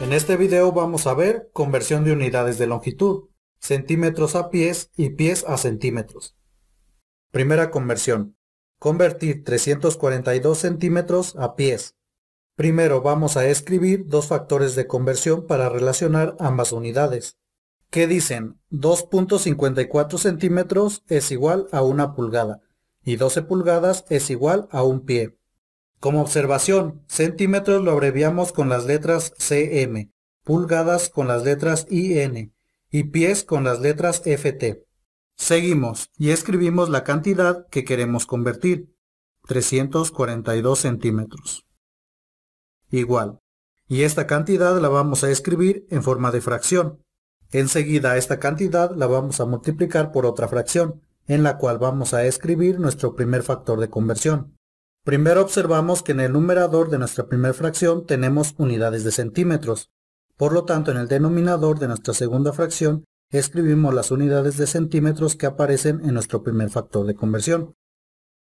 En este video vamos a ver conversión de unidades de longitud, centímetros a pies y pies a centímetros. Primera conversión. Convertir 342 centímetros a pies. Primero vamos a escribir dos factores de conversión para relacionar ambas unidades, ¿Qué dicen 2.54 centímetros es igual a una pulgada y 12 pulgadas es igual a un pie. Como observación, centímetros lo abreviamos con las letras cm, pulgadas con las letras in y pies con las letras ft. Seguimos y escribimos la cantidad que queremos convertir, 342 centímetros. Igual. Y esta cantidad la vamos a escribir en forma de fracción. Enseguida esta cantidad la vamos a multiplicar por otra fracción, en la cual vamos a escribir nuestro primer factor de conversión. Primero observamos que en el numerador de nuestra primera fracción tenemos unidades de centímetros. Por lo tanto, en el denominador de nuestra segunda fracción escribimos las unidades de centímetros que aparecen en nuestro primer factor de conversión.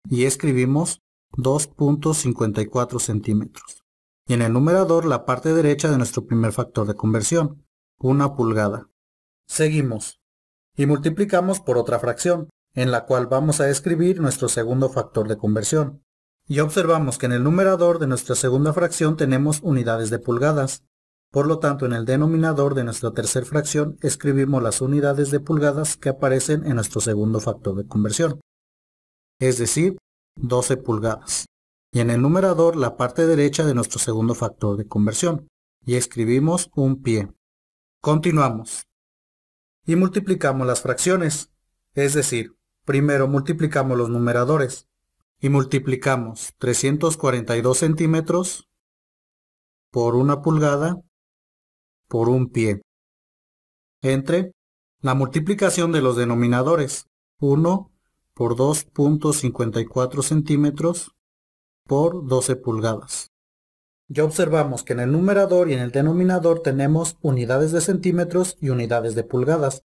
Y escribimos 2.54 centímetros. Y en el numerador la parte derecha de nuestro primer factor de conversión, una pulgada. Seguimos. Y multiplicamos por otra fracción, en la cual vamos a escribir nuestro segundo factor de conversión, y observamos que en el numerador de nuestra segunda fracción tenemos unidades de pulgadas. Por lo tanto, en el denominador de nuestra tercera fracción escribimos las unidades de pulgadas que aparecen en nuestro segundo factor de conversión. Es decir, 12 pulgadas. Y en el numerador la parte derecha de nuestro segundo factor de conversión. Y escribimos un pie. Continuamos. Y multiplicamos las fracciones. Es decir, primero multiplicamos los numeradores y multiplicamos 342 centímetros por una pulgada por un pie. Entre la multiplicación de los denominadores 1 por 2.54 centímetros por 12 pulgadas. Ya observamos que en el numerador y en el denominador tenemos unidades de centímetros y unidades de pulgadas,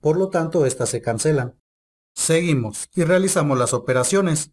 por lo tanto estas se cancelan. Seguimos y realizamos las operaciones.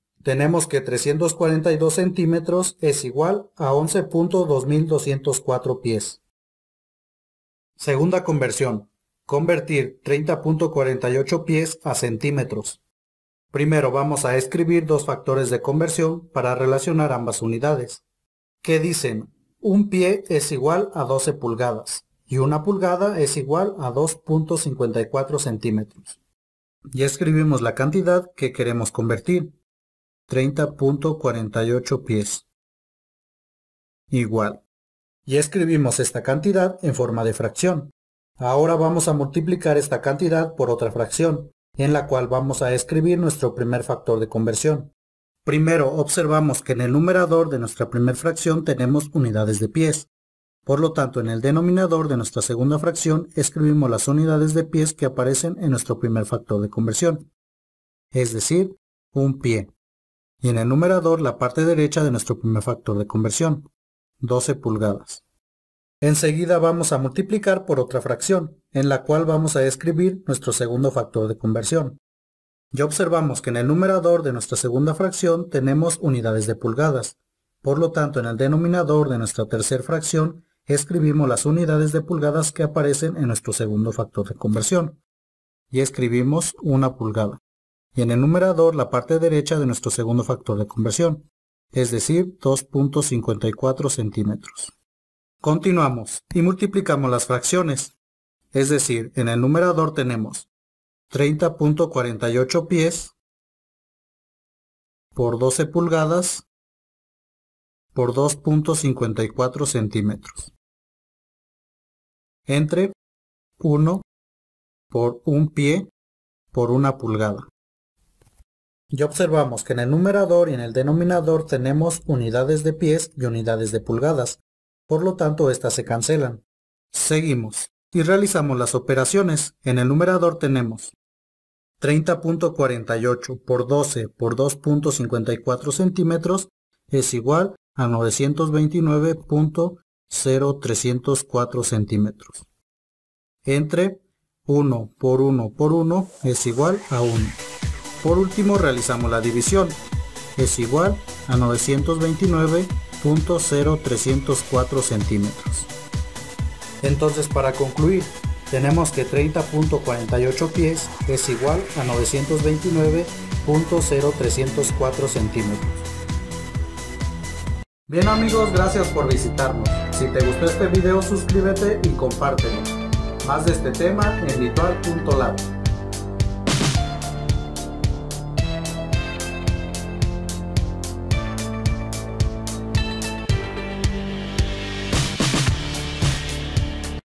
tenemos que 342 centímetros es igual a 11.2204 pies. Segunda conversión. Convertir 30.48 pies a centímetros. Primero vamos a escribir dos factores de conversión para relacionar ambas unidades, ¿Qué dicen un pie es igual a 12 pulgadas y una pulgada es igual a 2.54 centímetros. Y escribimos la cantidad que queremos convertir, 30.48 pies. Igual. Y escribimos esta cantidad en forma de fracción. Ahora vamos a multiplicar esta cantidad por otra fracción, en la cual vamos a escribir nuestro primer factor de conversión. Primero observamos que en el numerador de nuestra primera fracción tenemos unidades de pies. Por lo tanto, en el denominador de nuestra segunda fracción escribimos las unidades de pies que aparecen en nuestro primer factor de conversión, es decir, un pie y en el numerador la parte derecha de nuestro primer factor de conversión, 12 pulgadas. Enseguida vamos a multiplicar por otra fracción, en la cual vamos a escribir nuestro segundo factor de conversión. Ya observamos que en el numerador de nuestra segunda fracción tenemos unidades de pulgadas, por lo tanto en el denominador de nuestra tercera fracción escribimos las unidades de pulgadas que aparecen en nuestro segundo factor de conversión, y escribimos una pulgada y en el numerador la parte derecha de nuestro segundo factor de conversión, es decir, 2.54 centímetros. Continuamos y multiplicamos las fracciones, es decir, en el numerador tenemos 30.48 pies por 12 pulgadas por 2.54 centímetros entre 1 por 1 pie por 1 pulgada y observamos que en el numerador y en el denominador tenemos unidades de pies y unidades de pulgadas, por lo tanto estas se cancelan. Seguimos y realizamos las operaciones. En el numerador tenemos 30.48 por 12 por 2.54 centímetros es igual a 929.0304 centímetros. Entre 1 por 1 por 1 es igual a 1. Por último realizamos la división. Es igual a 929.0304 centímetros. Entonces para concluir, tenemos que 30.48 pies es igual a 929.0304 centímetros. Bien amigos, gracias por visitarnos. Si te gustó este video suscríbete y compártelo. Más de este tema en virtual.lab.